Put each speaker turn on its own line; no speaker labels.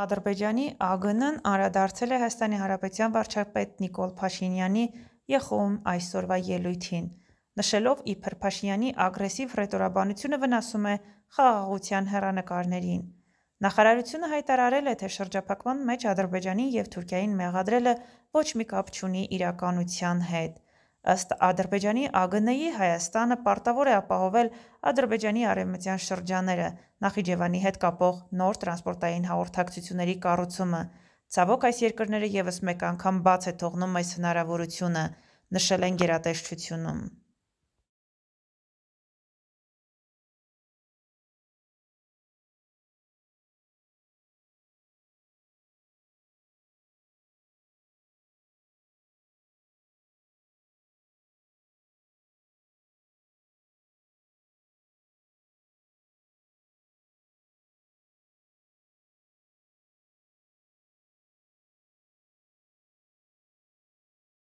Ադրբեջանի ԱԳՆ-ն անդրադարձել է Հայաստանի Հանրապետության վարչապետ Նիկոլ Փաշինյանի ԵԽԽՎՄ այսօրվա ելույթին, նշելով իբր Փաշինյանի ագրեսիվ հռետորաբանությունը վնասում է խաղաղության հեռանկարներին: Նախարարությունը հայտարարել է, թե շրջափակման մեջ Ադրբեջանի և Թուրքիային մեղադրելը ոչ մի կապ չունի իրականության հետ: Ըստ Ադրբեջանի ԱԳՆ-ի Հայաստանը պարտավոր է ապահովել Ադրբեջանի արևմտյան շրջանները, Նախիջևանի հետ կապող նոր տրանսպորտային հաղորդակցությունների կառուցումը։ Ցավոք այս երկրները եւս մեկ անգամ բաց է թողնում այս հնարավորությունը, նշել են գերատեսչությունում։